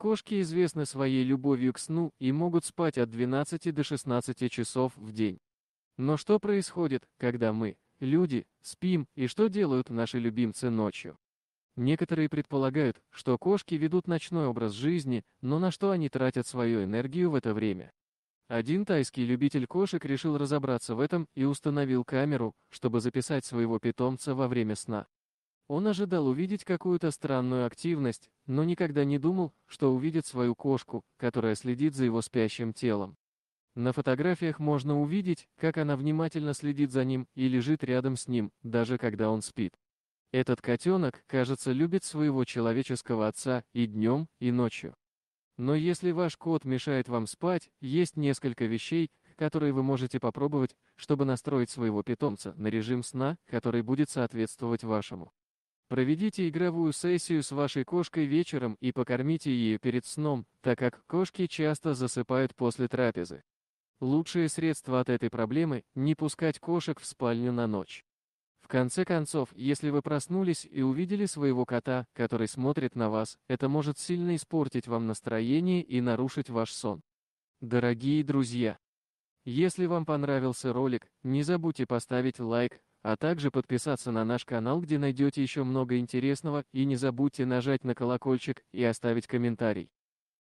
Кошки известны своей любовью к сну и могут спать от 12 до 16 часов в день. Но что происходит, когда мы, люди, спим, и что делают наши любимцы ночью? Некоторые предполагают, что кошки ведут ночной образ жизни, но на что они тратят свою энергию в это время? Один тайский любитель кошек решил разобраться в этом и установил камеру, чтобы записать своего питомца во время сна. Он ожидал увидеть какую-то странную активность, но никогда не думал, что увидит свою кошку, которая следит за его спящим телом. На фотографиях можно увидеть, как она внимательно следит за ним и лежит рядом с ним, даже когда он спит. Этот котенок, кажется, любит своего человеческого отца и днем, и ночью. Но если ваш кот мешает вам спать, есть несколько вещей, которые вы можете попробовать, чтобы настроить своего питомца на режим сна, который будет соответствовать вашему. Проведите игровую сессию с вашей кошкой вечером и покормите ее перед сном, так как кошки часто засыпают после трапезы. Лучшее средство от этой проблемы – не пускать кошек в спальню на ночь. В конце концов, если вы проснулись и увидели своего кота, который смотрит на вас, это может сильно испортить вам настроение и нарушить ваш сон. Дорогие друзья! Если вам понравился ролик, не забудьте поставить лайк, а также подписаться на наш канал, где найдете еще много интересного, и не забудьте нажать на колокольчик и оставить комментарий.